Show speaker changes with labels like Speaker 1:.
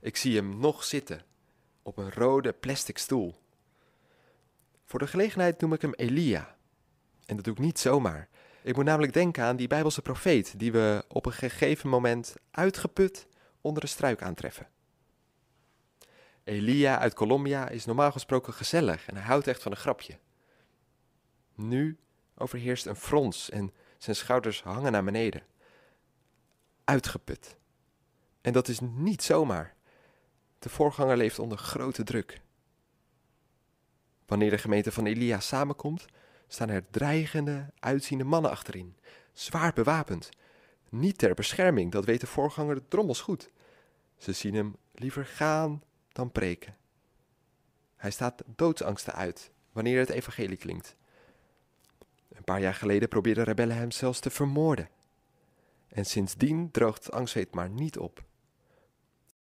Speaker 1: Ik zie hem nog zitten op een rode plastic stoel. Voor de gelegenheid noem ik hem Elia. En dat doe ik niet zomaar. Ik moet namelijk denken aan die Bijbelse profeet die we op een gegeven moment uitgeput onder een struik aantreffen. Elia uit Colombia is normaal gesproken gezellig en hij houdt echt van een grapje. Nu overheerst een frons en zijn schouders hangen naar beneden. Uitgeput. En dat is niet zomaar. De voorganger leeft onder grote druk. Wanneer de gemeente van Elia samenkomt, staan er dreigende, uitziende mannen achterin, zwaar bewapend. Niet ter bescherming, dat weet de voorganger de drommels goed. Ze zien hem liever gaan dan preken. Hij staat doodsangsten uit wanneer het evangelie klinkt. Een paar jaar geleden probeerden rebellen hem zelfs te vermoorden. En sindsdien droogt angstweet maar niet op.